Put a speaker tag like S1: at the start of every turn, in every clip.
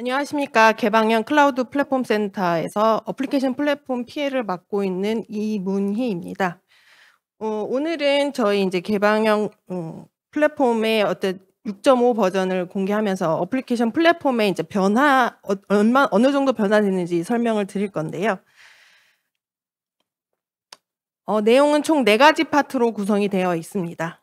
S1: 안녕하십니까. 개방형 클라우드 플랫폼 센터에서 어플리케이션 플랫폼 피해를 맡고 있는 이문희입니다. 어, 오늘은 저희 이제 개방형 음, 플랫폼의 어떤 6.5 버전을 공개하면서 어플리케이션 플랫폼의 이제 변화 어, 얼마 어느 정도 변화되는지 설명을 드릴 건데요. 어, 내용은 총 네 가지 파트로 구성이 되어 있습니다.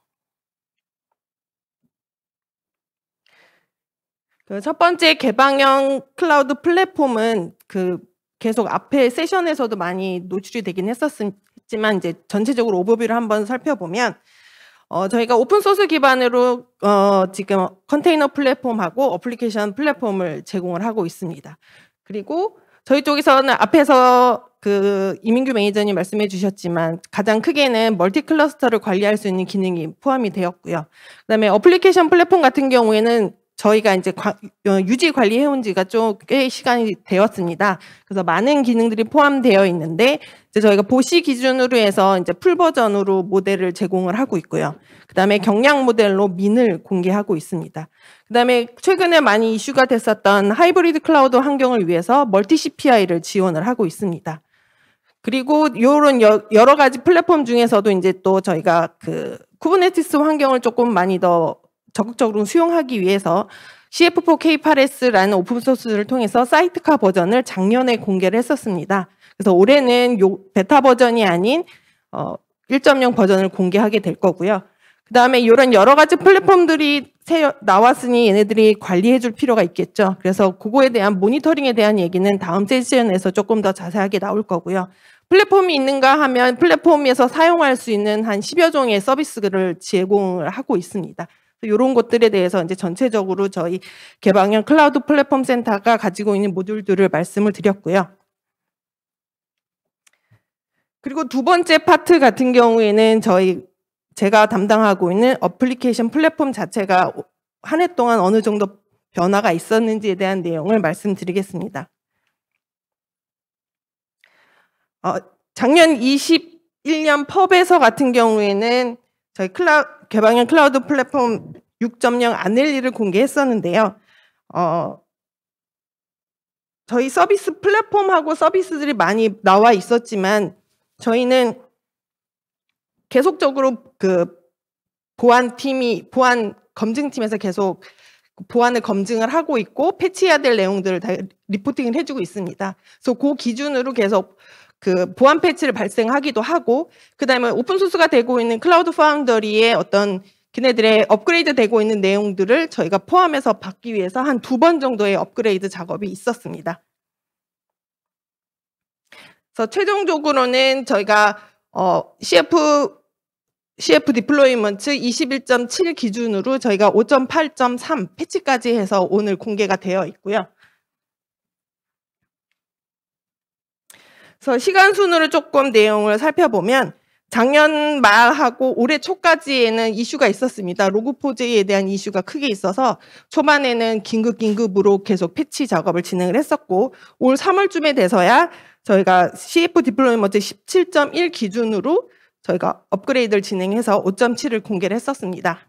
S1: 그첫 번째 개방형 클라우드 플랫폼은 그 계속 앞에 세션에서도 많이 노출이 되긴 했었지만 이제 전체적으로 오버뷰를 한번 살펴보면 어, 저희가 오픈소스 기반으로 어, 지금 컨테이너 플랫폼하고 어플리케이션 플랫폼을 제공을 하고 있습니다. 그리고 저희 쪽에서는 앞에서 그 이민규 매니저님 말씀해 주셨지만 가장 크게는 멀티 클러스터를 관리할 수 있는 기능이 포함이 되었고요. 그다음에 어플리케이션 플랫폼 같은 경우에는 저희가 이제 어, 유지 관리해온 지가 좀꽤 시간이 되었습니다. 그래서 많은 기능들이 포함되어 있는데 이제 저희가 보시 기준으로 해서 이제 풀 버전으로 모델을 제공을 하고 있고요. 그다음에 경량 모델로 민을 공개하고 있습니다. 그다음에 최근에 많이 이슈가 됐었던 하이브리드 클라우드 환경을 위해서 멀티 CPI를 지원을 하고 있습니다. 그리고 이런 여러 가지 플랫폼 중에서도 이제 또 저희가 그 쿠버네티스 환경을 조금 많이 더 적극적으로 수용하기 위해서 CF4 K8S라는 오픈소스를 통해서 사이트카 버전을 작년에 공개를 했었습니다. 그래서 올해는 요 베타 버전이 아닌 어, 1.0 버전을 공개하게 될 거고요. 그 다음에 이런 여러 가지 플랫폼들이 새 나왔으니 얘네들이 관리해 줄 필요가 있겠죠. 그래서 그거에 대한 모니터링에 대한 얘기는 다음 세션에서 조금 더 자세하게 나올 거고요. 플랫폼이 있는가 하면 플랫폼에서 사용할 수 있는 한 10여 종의 서비스를 제공을 하고 있습니다. 이런 것들에 대해서 이제 전체적으로 저희 개방형 클라우드 플랫폼 센터가 가지고 있는 모듈들을 말씀을 드렸고요. 그리고 두 번째 파트 같은 경우에는 저희 제가 담당하고 있는 어플리케이션 플랫폼 자체가 한 해 동안 어느 정도 변화가 있었는지에 대한 내용을 말씀드리겠습니다. 어, 작년 21년 펍에서 같은 경우에는 저희 클라우, 개방형 클라우드 플랫폼 6.0 아넬리를 공개했었는데요. 어, 저희 서비스 플랫폼하고 서비스들이 많이 나와 있었지만 저희는 계속적으로 그 보안팀이 보안 검증팀에서 계속 그 보안을 검증을 하고 있고 패치해야 될 내용들을 다 리포팅을 해주고 있습니다. 그래서 그 기준으로 계속 그 보안 패치를 발생하기도 하고 그다음에 오픈 소스가 되고 있는 클라우드 파운더리의 어떤 그네들의 업그레이드 되고 있는 내용들을 저희가 포함해서 받기 위해서 한 두 번 정도의 업그레이드 작업이 있었습니다. 그래서 최종적으로는 저희가 어, CF CF 디플로이먼트 21.7 기준으로 저희가 5.8.3 패치까지 해서 오늘 공개가 되어 있고요. 그래서 시간 순으로 조금 내용을 살펴보면 작년 말하고 올해 초까지에는 이슈가 있었습니다. 로그포제에 대한 이슈가 크게 있어서 초반에는 긴급 긴급으로 계속 패치 작업을 진행을 했었고 올 3월쯤에 돼서야 저희가 CF 디플로이먼트 17.1 기준으로 저희가 업그레이드를 진행해서 5.7을 공개를 했었습니다.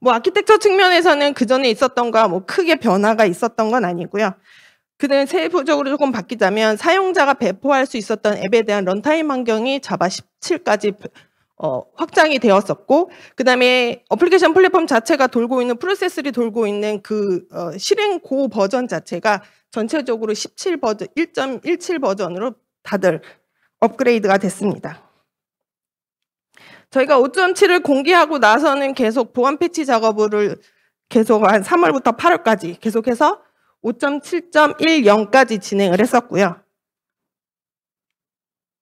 S1: 뭐 아키텍처 측면에서는 그 전에 있었던 거 뭐 크게 변화가 있었던 건 아니고요. 그다 세부적으로 조금 바뀌자면 사용자가 배포할 수 있었던 앱에 대한 런타임 환경이 자바 17까지 어, 확장이 되었었고 그다음에 어플리케이션 플랫폼 자체가 돌고 있는 프로세스를 돌고 있는 그 어, 실행 고 버전 자체가 전체적으로 17 버전 1.17 버전으로 다들 업그레이드가 됐습니다. 저희가 5.7을 공개하고 나서는 계속 보안 패치 작업을 계속 한 3월부터 8월까지 계속해서 5.7.10까지 진행을 했었고요.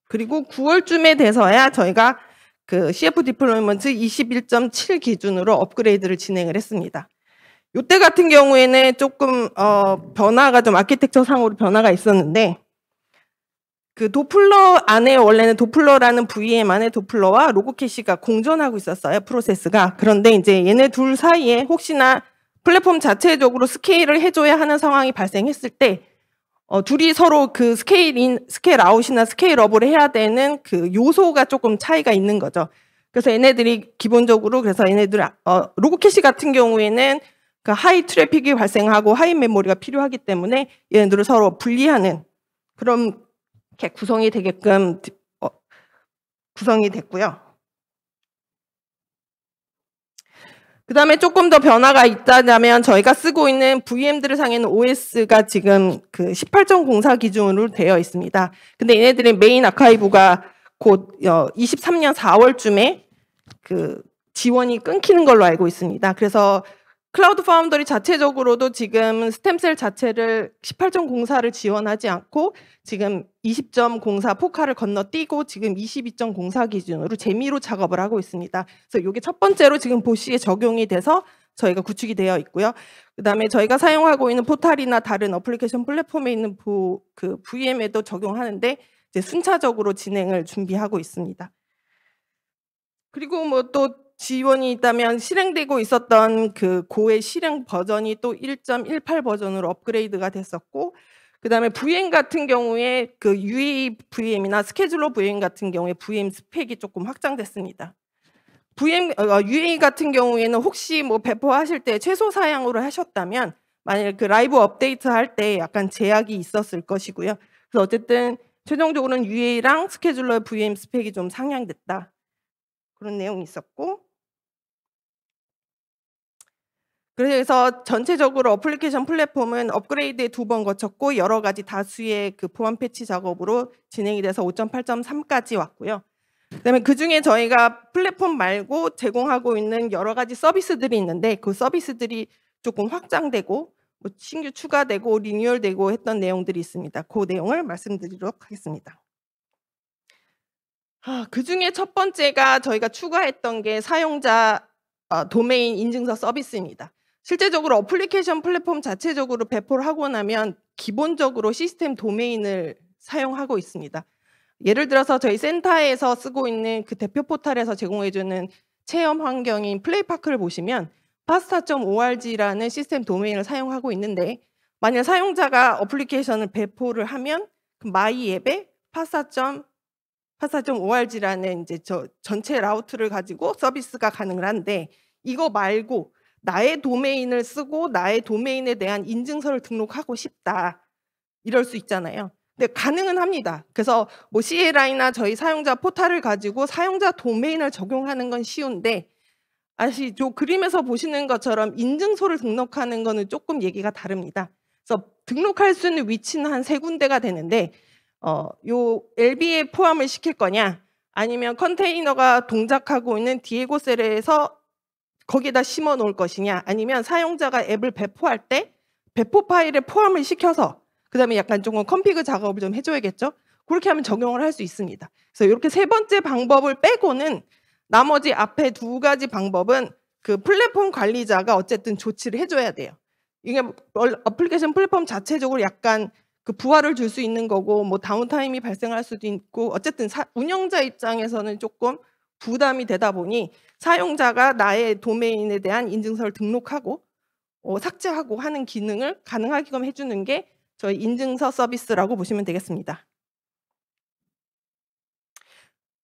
S1: 그리고 9월쯤에 돼서야 저희가 그 CF 디플로이먼트 21.7 기준으로 업그레이드를 진행을 했습니다. 이때 같은 경우에는 조금 어 변화가 좀 아키텍처 상으로 변화가 있었는데 그 도플러 안에 원래는 도플러라는 VM 안에 도플러와 로고캐시가 공존하고 있었어요 프로세스가 그런데 이제 얘네 둘 사이에 혹시나 플랫폼 자체적으로 스케일을 해줘야 하는 상황이 발생했을 때 어, 둘이 서로 그 스케일인, 스케일 아웃이나 스케일 업을 해야 되는 그 요소가 조금 차이가 있는 거죠. 그래서 얘네들이 기본적으로 그래서 얘네들 어, 로고캐시 같은 경우에는 그 하이 트래픽이 발생하고 하이 메모리가 필요하기 때문에 얘네들을 서로 분리하는 그런 게 구성이 되게끔 어, 구성이 됐고요. 그 다음에 조금 더 변화가 있다면 저희가 쓰고 있는 VM들을 상에는 OS가 지금 그 18.04 기준으로 되어 있습니다. 근데 얘네들의 메인 아카이브가 곧 23년 어, 4월쯤에 그 지원이 끊기는 걸로 알고 있습니다. 그래서 클라우드 파운더리 자체적으로도 지금 스템셀 자체를 18.04를 지원하지 않고 지금 20.04 포카를 건너뛰고 지금 22.04 기준으로 재미로 작업을 하고 있습니다. 그래서 이게 첫 번째로 지금 보시에 적용이 돼서 저희가 구축이 되어 있고요. 그다음에 저희가 사용하고 있는 포탈이나 다른 어플리케이션 플랫폼에 있는 부, 그 VM에도 적용하는데 이제 순차적으로 진행을 준비하고 있습니다. 그리고 뭐또 지원이 있다면 실행되고 있었던 그 고의 실행 버전이 또 1.18 버전으로 업그레이드가 됐었고 그 다음에 VM 같은 경우에 그 UA VM이나 스케줄러 VM 같은 경우에 VM 스펙이 조금 확장됐습니다. VM, 어, UA 어, 같은 경우에는 혹시 뭐 배포하실 때 최소 사양으로 하셨다면 만약 에그 라이브 업데이트 할 때 약간 제약이 있었을 것이고요. 그래서 어쨌든 최종적으로는 UA랑 스케줄러의 VM 스펙이 좀 상향됐다. 그런 내용이 있었고 그래서 전체적으로 어플리케이션 플랫폼은 업그레이드에 두 번 거쳤고 여러 가지 다수의 그 보안 패치 작업으로 진행이 돼서 5.8.3까지 왔고요. 그다음에 그 중에 저희가 플랫폼 말고 제공하고 있는 여러 가지 서비스들이 있는데 그 서비스들이 조금 확장되고 뭐 신규 추가되고 리뉴얼되고 했던 내용들이 있습니다. 그 내용을 말씀드리도록 하겠습니다. 아, 그 중에 첫 번째가 저희가 추가했던 게 사용자 어, 도메인 인증서 서비스입니다. 실제적으로 어플리케이션 플랫폼 자체적으로 배포를 하고 나면 기본적으로 시스템 도메인을 사용하고 있습니다. 예를 들어서 저희 센터에서 쓰고 있는 그 대표 포탈에서 제공해주는 체험 환경인 플레이파크를 보시면 파스타.org라는 시스템 도메인을 사용하고 있는데 만약 사용자가 어플리케이션을 배포를 하면 그 마이 앱에 파스타 o r 파스타.org라는 이제 저 전체 라우트를 가지고 서비스가 가능한데 이거 말고 나의 도메인을 쓰고 나의 도메인에 대한 인증서를 등록하고 싶다. 이럴 수 있잖아요. 근데 가능은 합니다. 그래서 뭐 CLI나 저희 사용자 포탈을 가지고 사용자 도메인을 적용하는 건 쉬운데 아시죠? 그림에서 보시는 것처럼 인증서를 등록하는 거는 조금 얘기가 다릅니다. 그래서 등록할 수 있는 위치는 한 세 군데가 되는데 어, 요 LB에 포함을 시킬 거냐 아니면 컨테이너가 동작하고 있는 디에고 셀에서 거기에다 심어 놓을 것이냐 아니면 사용자가 앱을 배포할 때 배포 파일에 포함을 시켜서 그다음에 약간 조금 컴피그 작업을 좀 해줘야겠죠. 그렇게 하면 적용을 할 수 있습니다. 그래서 이렇게 세 번째 방법을 빼고는 나머지 앞에 두 가지 방법은 그 플랫폼 관리자가 어쨌든 조치를 해줘야 돼요. 이게 어플리케이션 플랫폼 자체적으로 약간 그부활을줄 수 있는 거고 뭐 다운타임이 발생할 수도 있고 어쨌든 사, 운영자 입장에서는 조금 부담이 되다 보니 사용자가 나의 도메인에 대한 인증서를 등록하고 어, 삭제하고 하는 기능을 가능하게끔 해주는 게 저희 인증서 서비스라고 보시면 되겠습니다.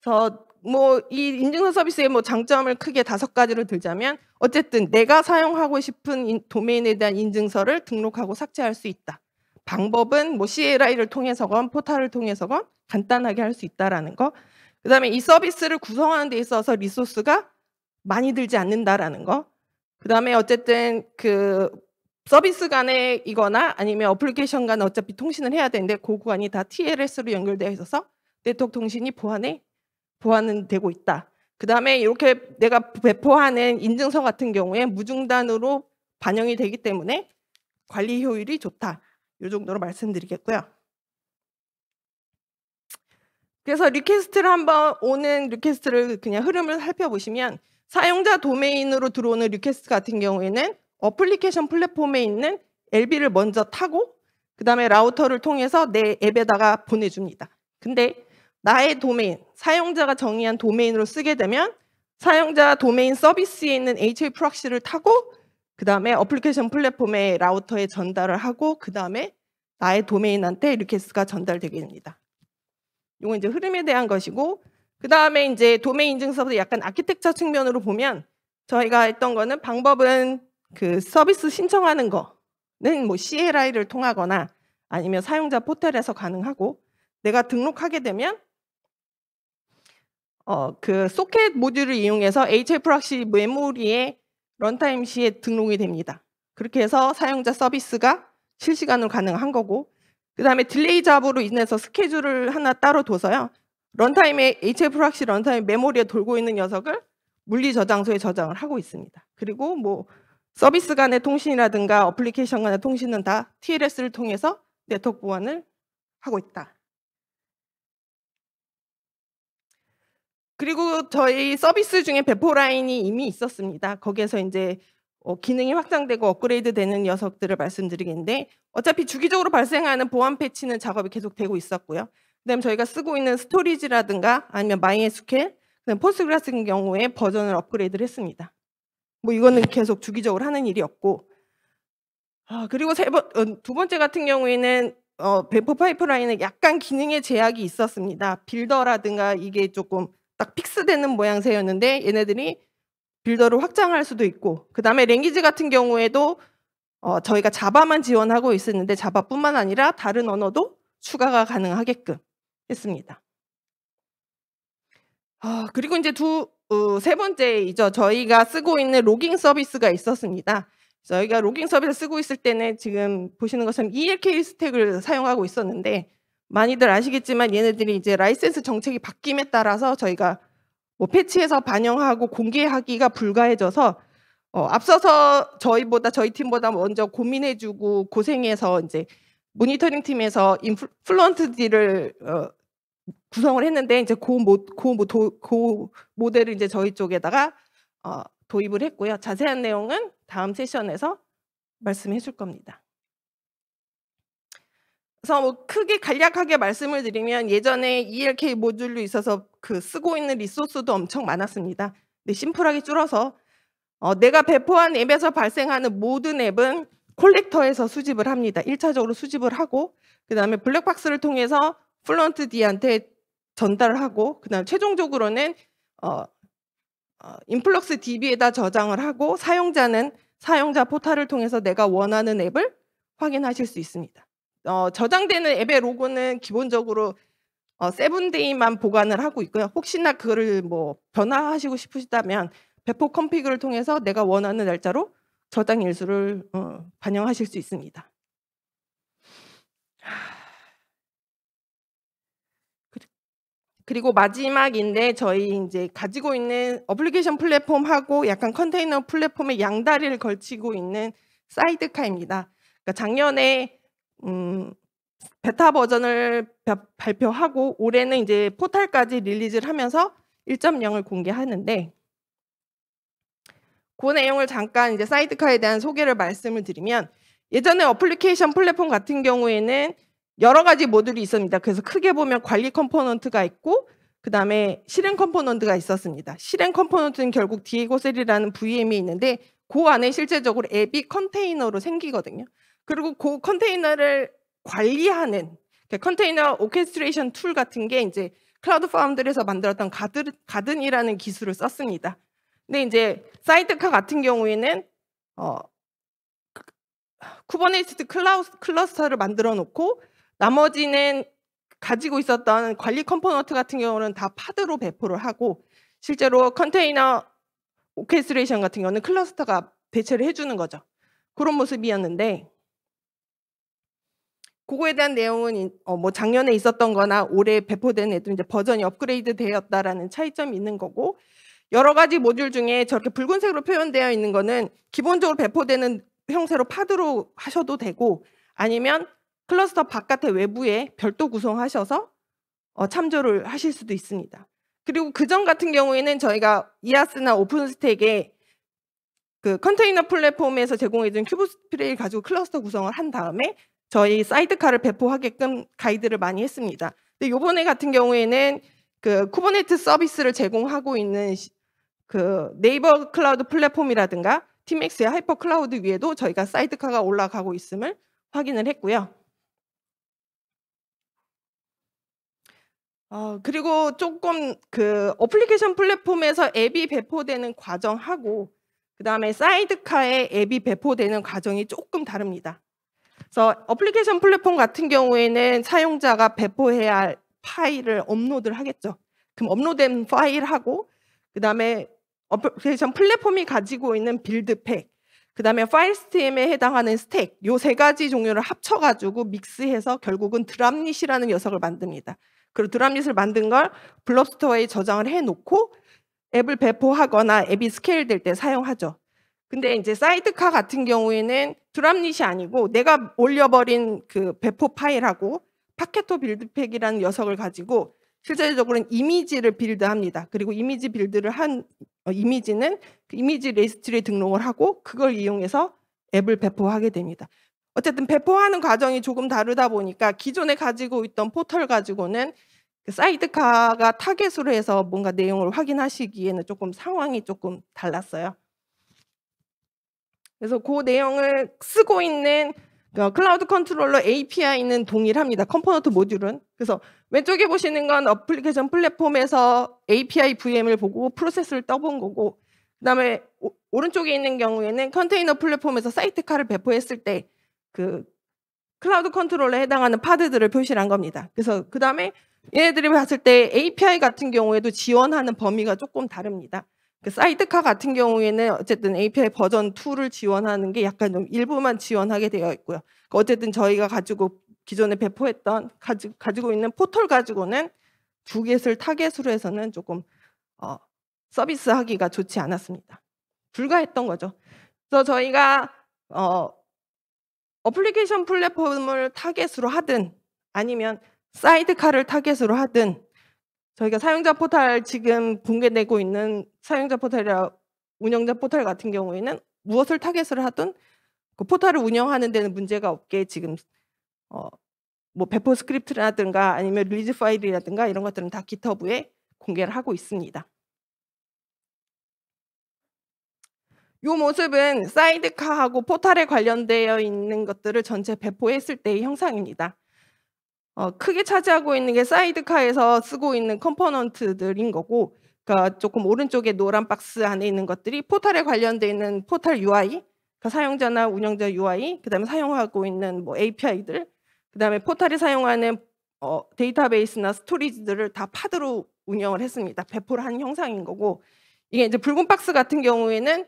S1: 저뭐이 인증서 서비스의 뭐 장점을 크게 다섯 가지로 들자면 어쨌든 내가 사용하고 싶은 도메인에 대한 인증서를 등록하고 삭제할 수 있다. 방법은 뭐 CLI를 통해서건 포탈을 통해서건 간단하게 할 수 있다라는 거. 그다음에 이 서비스를 구성하는 데 있어서 리소스가 많이 들지 않는다라는 거. 그 다음에 어쨌든 그 서비스 간에 이거나 아니면 어플리케이션 간 어차피 통신을 해야 되는데 고 그 구간이 다 TLS로 연결되어 있어서 네트워크 통신이 보안에 보안은 되고 있다. 그 다음에 이렇게 내가 배포하는 인증서 같은 경우에 무중단으로 반영이 되기 때문에 관리 효율이 좋다. 이 정도로 말씀드리겠고요. 그래서 리퀘스트를 한번 오는 리퀘스트를 그냥 흐름을 살펴보시면 사용자 도메인으로 들어오는 리퀘스트 같은 경우에는 어플리케이션 플랫폼에 있는 LB를 먼저 타고 그 다음에 라우터를 통해서 내 앱에다가 보내줍니다. 근데 나의 도메인, 사용자가 정의한 도메인으로 쓰게 되면 사용자 도메인 서비스에 있는 HA 프락시를 타고 그 다음에 어플리케이션 플랫폼에 라우터에 전달을 하고 그 다음에 나의 도메인한테 리퀘스트가 전달되게 됩니다. 이건 이제 흐름에 대한 것이고 그 다음에 이제 도메인 증 서비스 약간 아키텍처 측면으로 보면 저희가 했던 거는 방법은 그 서비스 신청하는 거는 뭐 CLI를 통하거나 아니면 사용자 포털에서 가능하고 내가 등록하게 되면 어, 그 소켓 모듈을 이용해서 HL 프락시 메모리에 런타임 시에 등록이 됩니다. 그렇게 해서 사용자 서비스가 실시간으로 가능한 거고 그 다음에 딜레이 잡으로 인해서 스케줄을 하나 따로 둬서요. 런타임에 HF 락시 런타임 메모리에 돌고 있는 녀석을 물리 저장소에 저장을 하고 있습니다. 그리고 뭐 서비스 간의 통신이라든가 어플리케이션 간의 통신은 다 TLS를 통해서 네트워크 보안을 하고 있다. 그리고 저희 서비스 중에 배포 라인이 이미 있었습니다. 거기에서 이제 어, 기능이 확장되고 업그레이드 되는 녀석들을 말씀드리겠는데 어차피 주기적으로 발생하는 보안 패치는 작업이 계속되고 있었고요. 그다음 저희가 쓰고 있는 스토리지라든가 아니면 MySQL, 그다음 포스그레스 경우에 버전을 업그레이드를 했습니다. 뭐 이거는 계속 주기적으로 하는 일이었고, 아, 그리고 세 번, 어, 두 번째 같은 경우에는 어, 배포 파이프라인에 약간 기능의 제약이 있었습니다. 빌더라든가 이게 조금 딱 픽스되는 모양새였는데 얘네들이 빌더를 확장할 수도 있고 그 다음에 랭귀지 같은 경우에도 어, 저희가 자바만 지원하고 있었는데 자바뿐만 아니라 다른 언어도 추가가 가능하게끔 했습니다 아, 그리고 이제 두, 어, 세 번째이죠. 저희가 쓰고 있는 로깅 서비스가 있었습니다. 저희가 로깅 서비스 쓰고 있을 때는 지금 보시는 것처럼 ELK 스택을 사용하고 있었는데 많이들 아시겠지만 얘네들이 이제 라이센스 정책이 바뀜에 따라서 저희가 뭐 패치해서 반영하고 공개하기가 불가해져서 어, 앞서서 저희보다 저희 팀보다 먼저 고민해주고 고생해서 이제 모니터링 팀에서 인플루언트들을 어, 구성을 했는데 이제 고모그모그 모델을 이제 저희 쪽에다가 어, 도입을 했고요. 자세한 내용은 다음 세션에서 말씀해 줄 겁니다. 그래서 뭐 크게 간략하게 말씀을 드리면 예전에 ELK 모듈로 있어서 그 쓰고 있는 리소스도 엄청 많았습니다. 근데 심플하게 줄어서 어, 내가 배포한 앱에서 발생하는 모든 앱은 콜렉터에서 수집을 합니다. 1차적으로 수집을 하고 그 다음에 블랙박스를 통해서 플런트 D한테 전달을 하고 그다음 최종적으로는 어, 어, 인플럭스 DB에다 저장을 하고 사용자는 사용자 포탈을 통해서 내가 원하는 앱을 확인하실 수 있습니다. 어, 저장되는 앱의 로고는 기본적으로 어, 세븐데이만 보관을 하고 있고요. 혹시나 그를 뭐 변화하시고 싶으시다면 배포 컴피그를 통해서 내가 원하는 날짜로 저장 일수를 어, 반영하실 수 있습니다. 그리고 마지막인데 저희 이제 가지고 있는 어플리케이션 플랫폼하고 약간 컨테이너 플랫폼의 양다리를 걸치고 있는 사이드카입니다. 그러니까 작년에 음, 베타 버전을 발표하고 올해는 이제 포탈까지 릴리즈를 하면서 1.0을 공개하는데 그 내용을 잠깐 이제 사이드카에 대한 소개를 말씀을 드리면 예전에 어플리케이션 플랫폼 같은 경우에는 여러 가지 모듈이 있습니다. 그래서 크게 보면 관리 컴포넌트가 있고 그 다음에 실행 컴포넌트가 있었습니다. 실행 컴포넌트는 결국 디에고셀이라는 VM이 있는데 그 안에 실제적으로 앱이 컨테이너로 생기거든요. 그리고 그 컨테이너를 관리하는 그 컨테이너 오케스트레이션 툴 같은 게 이제 클라우드 파운드에서 만들었던 가든, 가든이라는 기술을 썼습니다. 근데 이제 사이드카 같은 경우에는 어, 쿠버네이티스 클라우스, 클러스터를 만들어 놓고 나머지는 가지고 있었던 관리 컴포넌트 같은 경우는 다 파드로 배포를 하고 실제로 컨테이너 오케스트레이션 같은 경우는 클러스터가 대체를 해주는 거죠. 그런 모습이었는데 그거에 대한 내용은 어, 뭐 작년에 있었던 거나 올해 배포된 애들 이제 버전이 업그레이드 되었다라는 차이점이 있는 거고 여러 가지 모듈 중에 저렇게 붉은색으로 표현되어 있는 거는 기본적으로 배포되는 형태로 파드로 하셔도 되고 아니면 클러스터 바깥의 외부에 별도 구성하셔서 어, 참조를 하실 수도 있습니다. 그리고 그 전 같은 경우에는 저희가 이아스나 오픈스택에 그 컨테이너 플랫폼에서 제공해준 큐브스프레이를 가지고 클러스터 구성을 한 다음에 저희 사이드카를 배포하게끔 가이드를 많이 했습니다. 근데 요번에 같은 경우에는 그 쿠버네트 서비스를 제공하고 있는 그 네이버 클라우드 플랫폼이라든가 팀엑스의 하이퍼 클라우드 위에도 저희가 사이드카가 올라가고 있음을 확인을 했고요. 어, 그리고 조금 그 어플리케이션 플랫폼에서 앱이 배포되는 과정하고 그다음에 사이드카에 앱이 배포되는 과정이 조금 다릅니다. 그래서 어플리케이션 플랫폼 같은 경우에는 사용자가 배포해야 할 파일을 업로드를 하겠죠. 그럼 업로드된 파일하고 그다음에 어플리케이션 플랫폼이 가지고 있는 빌드팩 그다음에 파일 스팀에 해당하는 스택 요 세 가지 종류를 합쳐 가지고 믹스해서 결국은 드랍릿이라는 녀석을 만듭니다. 그리고 드랍릿을 만든 걸 블럽스토어에 저장을 해놓고 앱을 배포하거나 앱이 스케일될 때 사용하죠. 근데 이제 사이드카 같은 경우에는 드랍릿이 아니고 내가 올려버린 그 배포 파일하고 파케토 빌드팩이라는 녀석을 가지고 실제적으로는 이미지를 빌드합니다. 그리고 이미지 빌드를 한 어, 이미지는 그 이미지 레지스트리에 등록을 하고 그걸 이용해서 앱을 배포하게 됩니다. 어쨌든 배포하는 과정이 조금 다르다 보니까 기존에 가지고 있던 포털 가지고는 그 사이드카가 타겟으로 해서 뭔가 내용을 확인하시기에는 조금 상황이 조금 달랐어요. 그래서 그 내용을 쓰고 있는 어, 클라우드 컨트롤러 API는 동일합니다. 컴포넌트 모듈은. 그래서 왼쪽에 보시는 건 어플리케이션 플랫폼에서 API VM을 보고 프로세스를 떠본 거고 그다음에 오, 른쪽에 있는 경우에는 컨테이너 플랫폼에서 사이트카를 배포했을 때그 클라우드 컨트롤에 해당하는 파드들을 표시한 를 겁니다. 그래서 그 다음에 얘네들이 봤을 때 API 같은 경우에도 지원하는 범위가 조금 다릅니다. 그 사이드카 같은 경우에는 어쨌든 API 버전 2를 지원하는 게 약간 좀 일부만 지원하게 되어 있고요. 그러니까 어쨌든 저희가 가지고 기존에 배포했던 가지, 가지고 있는 포털 가지고는 두 개를 타겟으로 해서는 조금 어, 서비스하기가 좋지 않았습니다. 불가했던 거죠. 그래서 저희가 어, 어플리케이션 플랫폼을 타겟으로 하든 아니면 사이드카를 타겟으로 하든 저희가 사용자 포탈 지금 붕괴되고 있는 사용자 포탈이나 운영자 포탈 같은 경우에는 무엇을 타겟으로 하든 그 포탈을 운영하는 데는 문제가 없게 지금 어, 뭐 배포 스크립트라든가 아니면 리즈 파일이라든가 이런 것들은 다 기터브에 공개를 하고 있습니다. 이 모습은 사이드카하고 포탈에 관련되어 있는 것들을 전체 배포했을 때의 형상입니다. 어, 크게 차지하고 있는 게 사이드카에서 쓰고 있는 컴포넌트들인 거고 그러니까 조금 오른쪽에 노란 박스 안에 있는 것들이 포탈에 관련돼 있는 포탈 UI 그 그러니까 사용자나 운영자 UI 그다음에 사용하고 있는 뭐 API들 그다음에 포탈이 사용하는 어, 데이터베이스나 스토리지들을 다 파드로 운영을 했습니다. 배포를 한 형상인 거고 이게 이제 붉은 박스 같은 경우에는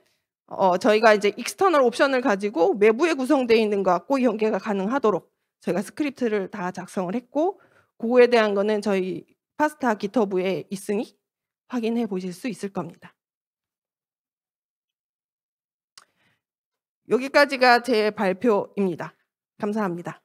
S1: 어, 저희가 이제 익스터널 옵션을 가지고 외부에 구성되어 있는 것과 연계가 가능하도록 저희가 스크립트를 다 작성을 했고 그거에 대한 거는 저희 파스타 기터브에 있으니 확인해 보실 수 있을 겁니다. 여기까지가 제 발표입니다. 감사합니다.